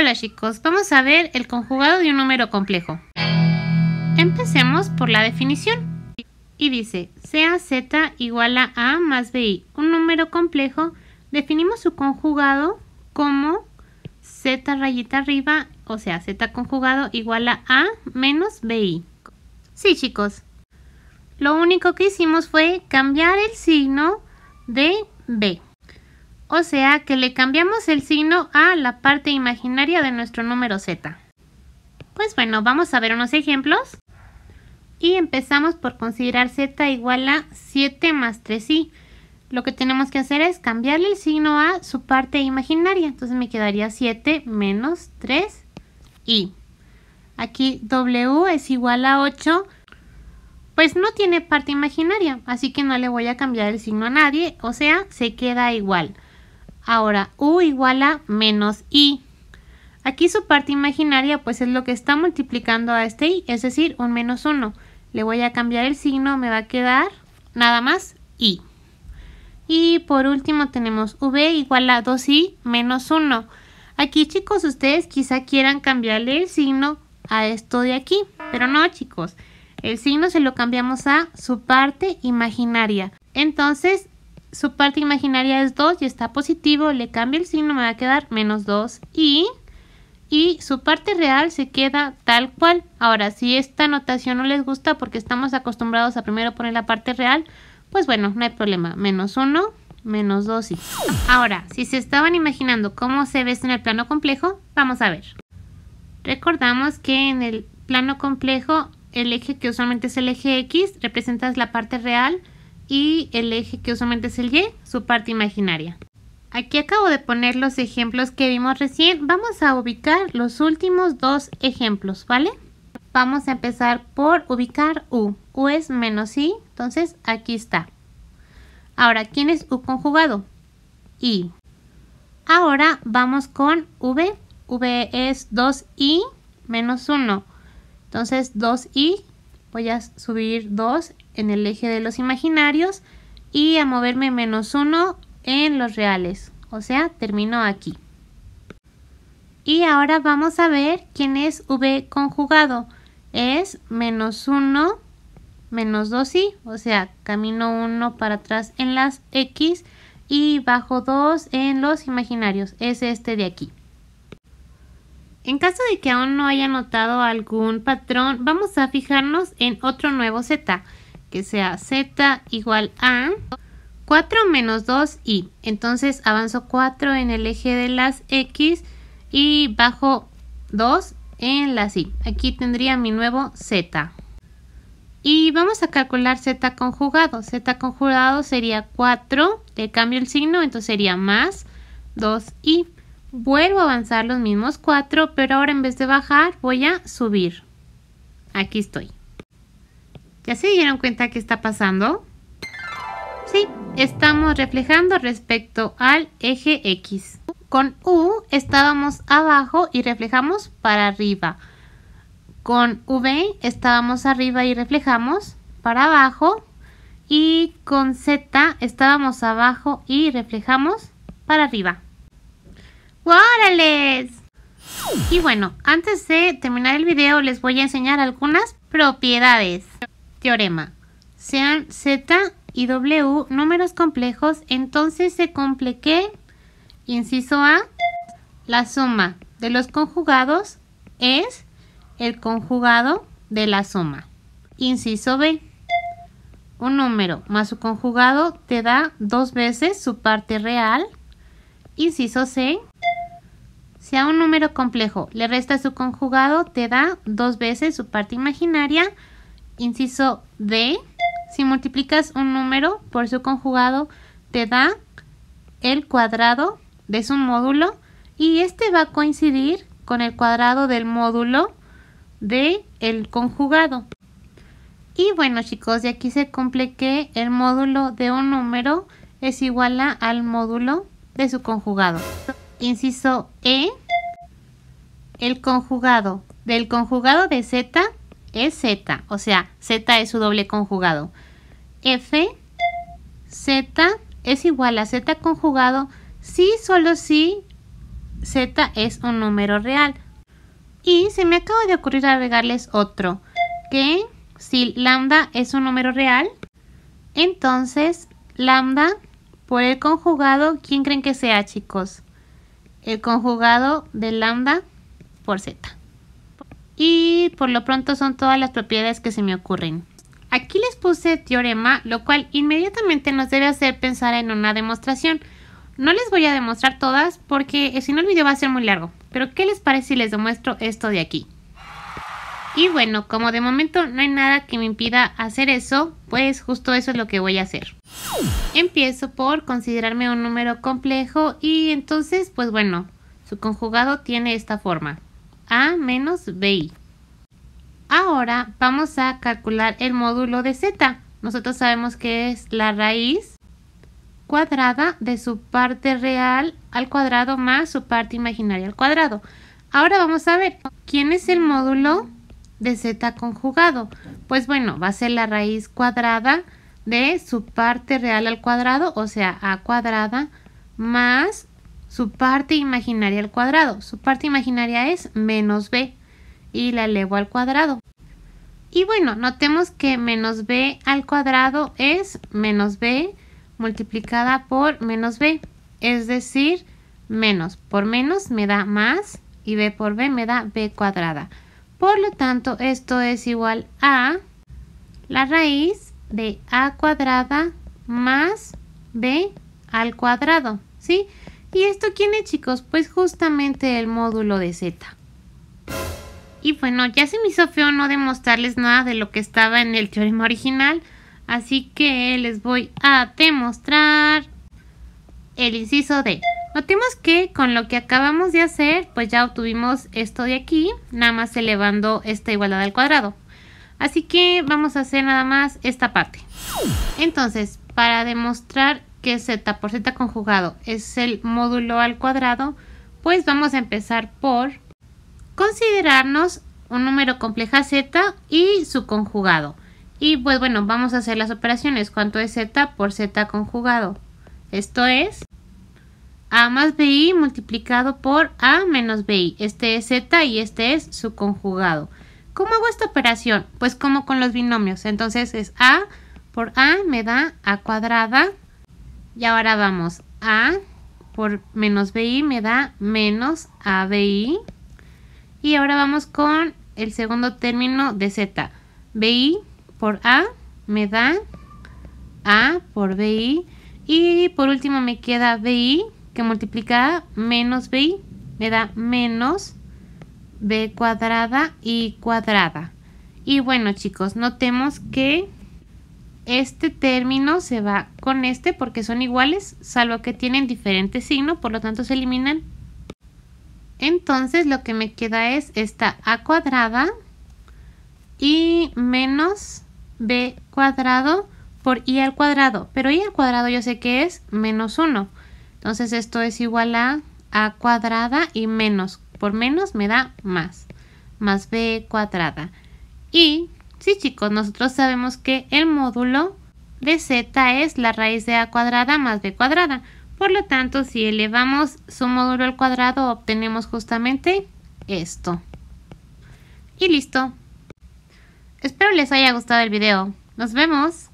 Hola chicos, vamos a ver el conjugado de un número complejo. Empecemos por la definición. Y dice, sea z igual a a más bi, un número complejo, definimos su conjugado como z rayita arriba, o sea, z conjugado igual a a menos bi. Sí chicos, lo único que hicimos fue cambiar el signo de b o sea que le cambiamos el signo a la parte imaginaria de nuestro número z. Pues bueno, vamos a ver unos ejemplos. Y empezamos por considerar z igual a 7 más 3i. Lo que tenemos que hacer es cambiarle el signo a su parte imaginaria. Entonces me quedaría 7 menos 3i. Aquí w es igual a 8 pues no tiene parte imaginaria, así que no le voy a cambiar el signo a nadie, o sea, se queda igual. Ahora, u igual a menos i. Aquí su parte imaginaria pues es lo que está multiplicando a este i, es decir, un menos 1. Le voy a cambiar el signo, me va a quedar nada más i. Y por último tenemos v igual a 2i menos 1. Aquí chicos, ustedes quizá quieran cambiarle el signo a esto de aquí, pero no chicos. El signo se lo cambiamos a su parte imaginaria. Entonces, su parte imaginaria es 2 y está positivo, le cambio el signo, me va a quedar menos 2 y y su parte real se queda tal cual. Ahora, si esta notación no les gusta porque estamos acostumbrados a primero poner la parte real, pues bueno, no hay problema. Menos 1, menos 2 y... Ahora, si se estaban imaginando cómo se ve esto en el plano complejo, vamos a ver. Recordamos que en el plano complejo el eje que usualmente es el eje X representa la parte real y el eje que usualmente es el Y, su parte imaginaria. Aquí acabo de poner los ejemplos que vimos recién. Vamos a ubicar los últimos dos ejemplos, ¿vale? Vamos a empezar por ubicar U. U es menos I, entonces aquí está. Ahora, ¿quién es U conjugado? I. Ahora vamos con V. V es 2I menos 1. Entonces 2I, voy a subir 2 en el eje de los imaginarios y a moverme menos 1 en los reales. O sea, termino aquí. Y ahora vamos a ver quién es V conjugado. Es menos 1, menos 2i, o sea, camino 1 para atrás en las x y bajo 2 en los imaginarios. Es este de aquí. En caso de que aún no haya notado algún patrón, vamos a fijarnos en otro nuevo z que sea z igual a 4 menos 2y. Entonces avanzo 4 en el eje de las x y bajo 2 en las y. Aquí tendría mi nuevo z. Y vamos a calcular z conjugado. z conjugado sería 4, le cambio el signo, entonces sería más 2i. Vuelvo a avanzar los mismos 4, pero ahora en vez de bajar voy a subir. Aquí estoy. ¿Ya se dieron cuenta qué está pasando? Sí, estamos reflejando respecto al eje X. Con U estábamos abajo y reflejamos para arriba. Con V estábamos arriba y reflejamos para abajo. Y con Z estábamos abajo y reflejamos para arriba. ¡Órales! Y bueno, antes de terminar el video les voy a enseñar algunas propiedades. Teorema. Sean Z y W números complejos, entonces se que, inciso A, la suma de los conjugados es el conjugado de la suma. Inciso B. Un número más su conjugado te da dos veces su parte real. Inciso C. Si a un número complejo le resta su conjugado, te da dos veces su parte imaginaria. Inciso D. Si multiplicas un número por su conjugado, te da el cuadrado de su módulo y este va a coincidir con el cuadrado del módulo de el conjugado. Y bueno chicos, de aquí se cumple que el módulo de un número es igual al módulo de su conjugado. Inciso E. El conjugado del conjugado de Z es Z, o sea, Z es su doble conjugado. F, Z es igual a Z conjugado si, solo si Z es un número real. Y se me acaba de ocurrir agregarles otro, que si lambda es un número real, entonces lambda por el conjugado, ¿quién creen que sea, chicos? El conjugado de lambda por Z y por lo pronto son todas las propiedades que se me ocurren. Aquí les puse teorema, lo cual inmediatamente nos debe hacer pensar en una demostración. No les voy a demostrar todas porque eh, si no el video va a ser muy largo, pero ¿qué les parece si les demuestro esto de aquí? Y bueno, como de momento no hay nada que me impida hacer eso, pues justo eso es lo que voy a hacer. Empiezo por considerarme un número complejo y entonces, pues bueno, su conjugado tiene esta forma a menos bi. Ahora vamos a calcular el módulo de z. Nosotros sabemos que es la raíz cuadrada de su parte real al cuadrado más su parte imaginaria al cuadrado. Ahora vamos a ver quién es el módulo de z conjugado. Pues bueno, va a ser la raíz cuadrada de su parte real al cuadrado, o sea, a cuadrada más su parte imaginaria al cuadrado. Su parte imaginaria es menos b y la elevo al cuadrado. Y bueno, notemos que menos b al cuadrado es menos b multiplicada por menos b, es decir, menos por menos me da más y b por b me da b cuadrada. Por lo tanto, esto es igual a la raíz de a cuadrada más b al cuadrado, ¿sí? ¿Y esto quién es, chicos? Pues justamente el módulo de Z. Y bueno, ya se me hizo feo no demostrarles nada de lo que estaba en el teorema original, así que les voy a demostrar el inciso D. Notemos que con lo que acabamos de hacer, pues ya obtuvimos esto de aquí, nada más elevando esta igualdad al cuadrado. Así que vamos a hacer nada más esta parte. Entonces, para demostrar que z por z conjugado es el módulo al cuadrado, pues vamos a empezar por considerarnos un número compleja z y su conjugado. Y pues bueno, vamos a hacer las operaciones. ¿Cuánto es z por z conjugado? Esto es a más bi multiplicado por a menos bi. Este es z y este es su conjugado. ¿Cómo hago esta operación? Pues como con los binomios. Entonces es a por a me da a cuadrada y ahora vamos A por menos BI me da menos ABI. Y ahora vamos con el segundo término de Z. BI por A me da A por BI. Y por último me queda BI que multiplica menos BI me da menos B cuadrada y cuadrada. Y bueno chicos, notemos que este término se va con este porque son iguales, salvo que tienen diferente signo, por lo tanto se eliminan. Entonces lo que me queda es esta a cuadrada y menos b cuadrado por i al cuadrado. Pero i al cuadrado yo sé que es menos 1. Entonces esto es igual a a cuadrada y menos. Por menos me da más. Más b cuadrada. Y Sí, chicos, nosotros sabemos que el módulo de z es la raíz de a cuadrada más b cuadrada. Por lo tanto, si elevamos su módulo al cuadrado, obtenemos justamente esto. Y listo. Espero les haya gustado el video. ¡Nos vemos!